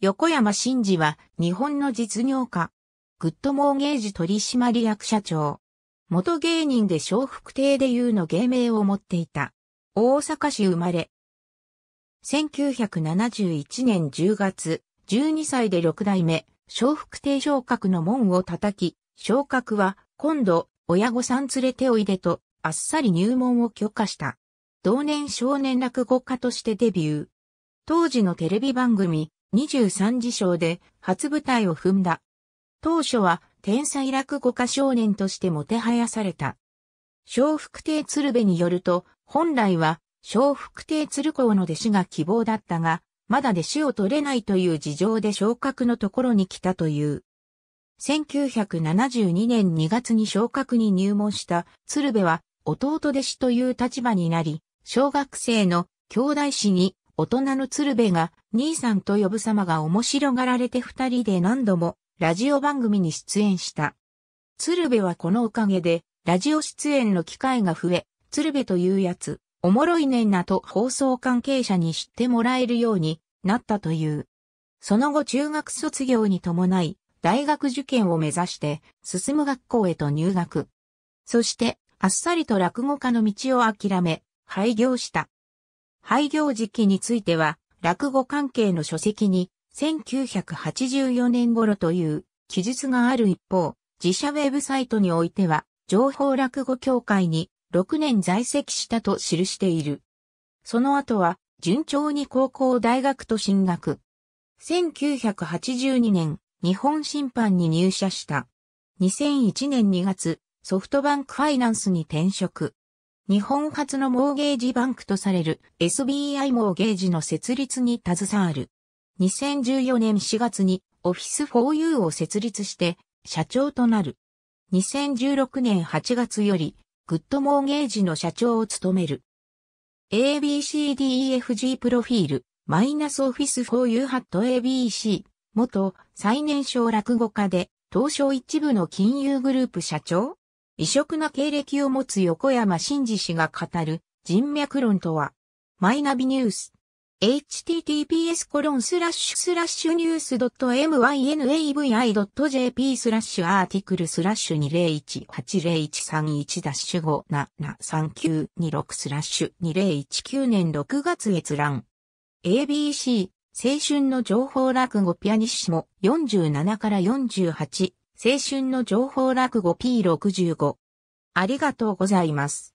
横山真治は日本の実業家。グッドモーゲージ取締役社長。元芸人で小福亭でうの芸名を持っていた。大阪市生まれ。1971年10月、12歳で六代目、小福亭昇格の門を叩き、昇格は今度、親御さん連れておいでと、あっさり入門を許可した。同年少年落語家としてデビュー。当時のテレビ番組、23次章で初舞台を踏んだ。当初は天才落語家少年としてもてはやされた。小福亭鶴瓶によると、本来は小福亭鶴光の弟子が希望だったが、まだ弟子を取れないという事情で昇格のところに来たという。1972年2月に昇格に入門した鶴瓶は弟弟子という立場になり、小学生の兄弟子に大人の鶴瓶が、兄さんと呼ぶ様が面白がられて二人で何度も、ラジオ番組に出演した。鶴瓶はこのおかげで、ラジオ出演の機会が増え、鶴瓶というやつ、おもろいねんなと放送関係者に知ってもらえるようになったという。その後中学卒業に伴い、大学受験を目指して、進む学校へと入学。そして、あっさりと落語家の道を諦め、廃業した。廃業時期については、落語関係の書籍に、1984年頃という記述がある一方、自社ウェブサイトにおいては、情報落語協会に6年在籍したと記している。その後は、順調に高校大学と進学。1982年、日本審判に入社した。2001年2月、ソフトバンクファイナンスに転職。日本初のモーゲージバンクとされる SBI モーゲージの設立に携わる。2014年4月にオフィス 4U を設立して社長となる。2016年8月よりグッドモーゲージの社長を務める。ABCDEFG プロフィール、マイナスオフィス 4U ハット ABC、元最年少落語家で、東証一部の金融グループ社長異色な経歴を持つ横山真司氏が語る人脈論とは、マイナビニュース。https コロンスラッシュスラッシュニュース .mynavi.jp スラッシュアーティクルスラッシュ20180131 5773926スラッシュ2019年6月閲覧 ABC 青春の情報落語ピアニッシモ47から48青春の情報落語 P65。ありがとうございます。